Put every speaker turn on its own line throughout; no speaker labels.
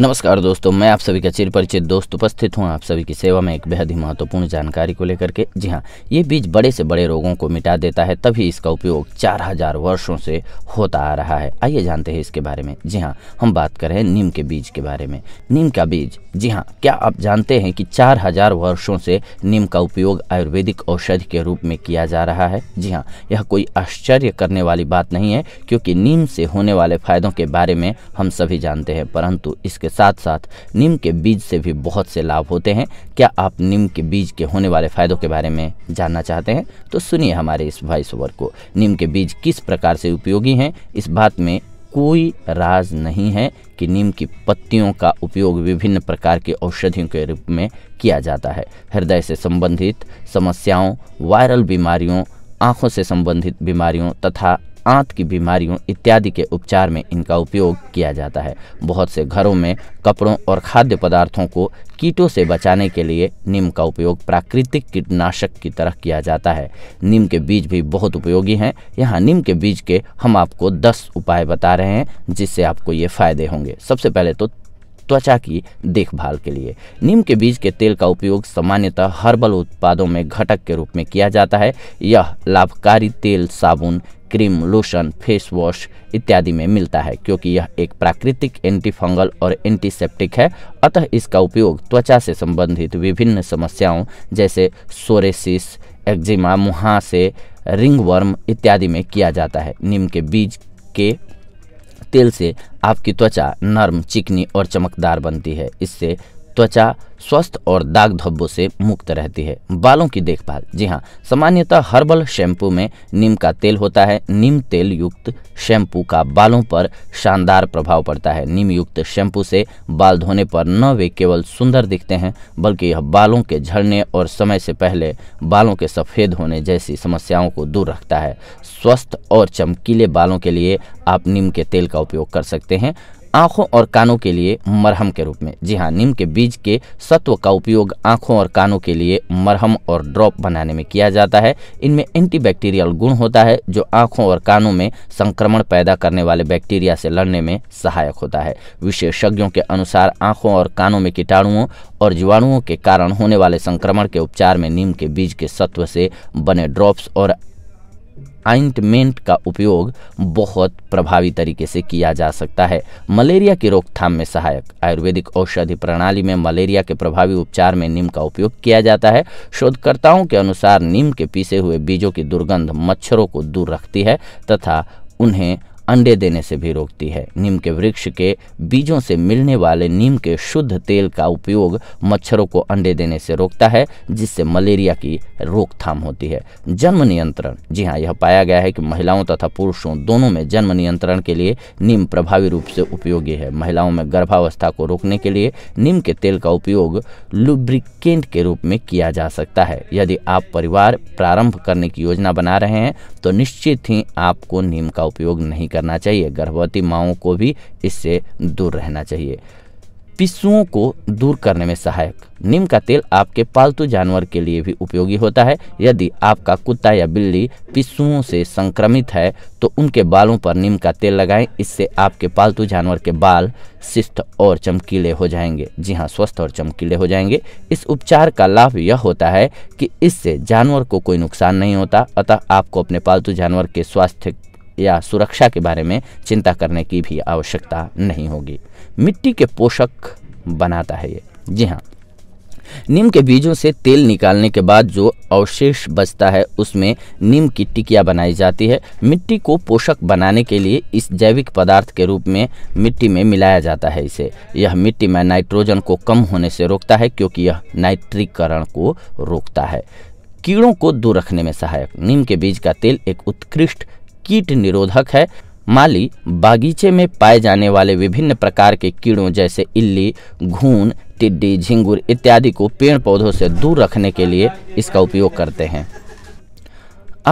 नमस्कार दोस्तों मैं आप सभी का चिर परिचित दोस्त उपस्थित हूँ आप सभी की सेवा में एक बेहद ही महत्वपूर्ण जानकारी को लेकर के जी हाँ ये बीज बड़े से बड़े रोगों को मिटा देता है तभी इसका उपयोग 4000 वर्षों से होता आ रहा है आइए जानते हैं इसके बारे में जी हाँ हम बात करें नीम के बीज के बारे में नीम का बीज जी हाँ क्या आप जानते हैं कि चार वर्षों से नीम का उपयोग आयुर्वेदिक औषधि के रूप में किया जा रहा है जी हाँ यह कोई आश्चर्य करने वाली बात नहीं है क्योंकि नीम से होने वाले फायदों के बारे में हम सभी जानते हैं परंतु इसके इसके साथ साथ नीम के बीज से भी बहुत से लाभ होते हैं क्या आप नीम के बीज के होने वाले फ़ायदों के बारे में जानना चाहते हैं तो सुनिए हमारे इस वॉइस ओवर को नीम के बीज किस प्रकार से उपयोगी हैं इस बात में कोई राज नहीं है कि नीम की पत्तियों का उपयोग विभिन्न प्रकार की औषधियों के रूप में किया जाता है हृदय से संबंधित समस्याओं वायरल बीमारियों आँखों से संबंधित बीमारियों तथा आंत की बीमारियों इत्यादि के उपचार में इनका उपयोग किया जाता है बहुत से घरों में कपड़ों और खाद्य पदार्थों को कीटों से बचाने के लिए नीम का उपयोग प्राकृतिक कीटनाशक की तरह किया जाता है नीम के बीज भी बहुत उपयोगी हैं यहाँ नीम के बीज के हम आपको 10 उपाय बता रहे हैं जिससे आपको ये फ़ायदे होंगे सबसे पहले तो त्वचा की देखभाल के लिए नीम के बीज के तेल का उपयोग सामान्यतः हर्बल उत्पादों में घटक के रूप में किया जाता है यह लाभकारी तेल साबुन क्रीम लोशन फेस वॉश इत्यादि में मिलता है क्योंकि यह एक प्राकृतिक एंटी फंगल और एंटीसेप्टिक है अतः इसका उपयोग त्वचा से संबंधित विभिन्न समस्याओं जैसे सोरेसिस एक्जिमा मुहासे वर्म इत्यादि में किया जाता है नीम के बीज के तेल से आपकी त्वचा नर्म चिकनी और चमकदार बनती है इससे त्वचा स्वस्थ और दाग धब्बों से मुक्त रहती है बालों की देखभाल जी हाँ सामान्यतः हर्बल शैम्पू में नीम का तेल होता है नीम तेल युक्त शैम्पू का बालों पर शानदार प्रभाव पड़ता है नीम युक्त शैम्पू से बाल धोने पर न वे केवल सुंदर दिखते हैं बल्कि यह बालों के झड़ने और समय से पहले बालों के सफ़ेद होने जैसी समस्याओं को दूर रखता है स्वस्थ और चमकीले बालों के लिए आप नीम के तेल का उपयोग कर सकते हैं आंखों और कानों के लिए मरहम के रूप में जी हाँ नीम के बीज के सत्व का उपयोग आंखों और कानों के लिए मरहम और ड्रॉप बनाने में किया जाता है इनमें एंटीबैक्टीरियल गुण होता है जो आंखों और कानों में संक्रमण पैदा करने वाले बैक्टीरिया से लड़ने में सहायक होता है विशेषज्ञों के अनुसार आंखों और कानों में कीटाणुओं और जीवाणुओं के कारण होने वाले संक्रमण के उपचार में नीम के बीज के सत्व से बने ड्रॉप्स और आइंटमेंट का उपयोग बहुत प्रभावी तरीके से किया जा सकता है मलेरिया की रोकथाम में सहायक आयुर्वेदिक औषधि प्रणाली में मलेरिया के प्रभावी उपचार में नीम का उपयोग किया जाता है शोधकर्ताओं के अनुसार नीम के पीसे हुए बीजों की दुर्गंध मच्छरों को दूर रखती है तथा उन्हें अंडे देने से भी रोकती है नीम के वृक्ष के बीजों से मिलने वाले नीम के शुद्ध तेल का उपयोग मच्छरों को अंडे देने से रोकता है जिससे मलेरिया की रोकथाम होती है जन्म नियंत्रण जी हाँ यह पाया गया है कि महिलाओं तथा पुरुषों दोनों में जन्म नियंत्रण के लिए नीम प्रभावी रूप से उपयोगी है महिलाओं में गर्भावस्था को रोकने के लिए नीम के तेल का उपयोग लुब्रिकेंट के रूप में किया जा सकता है यदि आप परिवार प्रारंभ करने की योजना बना रहे हैं तो निश्चित ही आपको नीम का उपयोग नहीं करना चाहिए गर्भवती माओं को भी इससे दूर रहना चाहिए पिस्सुओं को दूर करने में सहायक नीम का तेल आपके पालतू जानवर के लिए भी उपयोगी होता है यदि आपका कुत्ता या बिल्ली पिस्सुओं से संक्रमित है तो उनके बालों पर नीम का तेल लगाएं इससे आपके पालतू जानवर के बाल शिष्ट और चमकीले हो जाएंगे जी हाँ स्वस्थ और चमकीले हो जाएंगे इस उपचार का लाभ यह होता है कि इससे जानवर को कोई नुकसान नहीं होता अतः आपको अपने पालतू जानवर के स्वास्थ्य या सुरक्षा के बारे में चिंता करने की भी आवश्यकता नहीं होगी मिट्टी के पोषक बनाता है ये जी हाँ नीम के बीजों से तेल निकालने के बाद जो अवशेष बचता है उसमें नीम की टिकिया बनाई जाती है मिट्टी को पोषक बनाने के लिए इस जैविक पदार्थ के रूप में मिट्टी में मिलाया जाता है इसे यह मिट्टी में नाइट्रोजन को कम होने से रोकता है क्योंकि यह नाइट्रीकरण को रोकता है कीड़ों को दूर रखने में सहायक नीम के बीज का तेल एक उत्कृष्ट कीट निरोधक है माली बागीचे में पाए जाने वाले विभिन्न प्रकार के कीड़ों जैसे इल्ली घून टिड्डी झिंगुर इत्यादि को पेड़ पौधों से दूर रखने के लिए इसका उपयोग करते हैं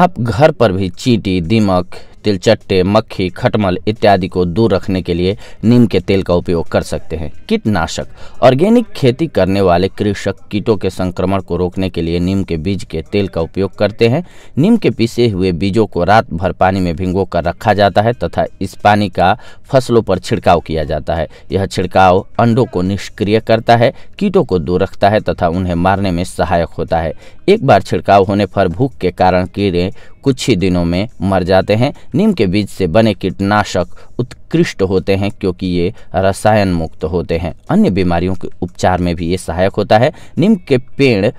आप घर पर भी चीटी दीमक तिलचट्टे मक्खी खटमल इत्यादि को दूर रखने के लिए नीम के तेल का उपयोग कर सकते हैं कीटनाशक ऑर्गेनिक खेती करने वाले कृषक कीटों के संक्रमण को रोकने के लिए नीम के बीज के तेल का उपयोग करते हैं नीम के पीसे हुए बीजों को रात भर पानी में भिंगो कर रखा जाता है तथा इस पानी का फसलों पर छिड़काव किया जाता है यह छिड़काव अंडों को निष्क्रिय करता है कीटों को दूर रखता है तथा उन्हें मारने में सहायक होता है एक बार छिड़काव होने पर भूख के कारण कीड़े कुछ ही दिनों में मर जाते हैं नीम के बीज से बने कीटनाशक उत्कृष्ट होते हैं क्योंकि ये रसायन मुक्त होते हैं अन्य बीमारियों के उपचार में भी ये सहायक होता है नीम के पेड़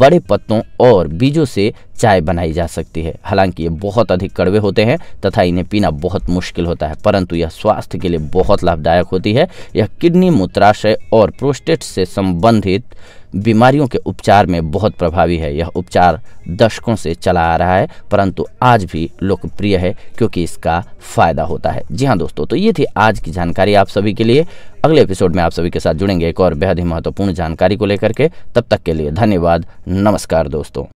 बड़े पत्तों और बीजों से चाय बनाई जा सकती है हालांकि ये बहुत अधिक कड़वे होते हैं तथा इन्हें पीना बहुत मुश्किल होता है परंतु यह स्वास्थ्य के लिए बहुत लाभदायक होती है यह किडनी मूत्राशय और प्रोस्टेट से संबंधित बीमारियों के उपचार में बहुत प्रभावी है यह उपचार दशकों से चला आ रहा है परंतु आज भी लोकप्रिय है क्योंकि इसका फ़ायदा होता है जी हाँ दोस्तों तो ये थी आज की जानकारी आप सभी के लिए अगले एपिसोड में आप सभी के साथ जुड़ेंगे एक और बेहद ही महत्वपूर्ण जानकारी को लेकर के तब तक के लिए धन्यवाद नमस्कार दोस्तों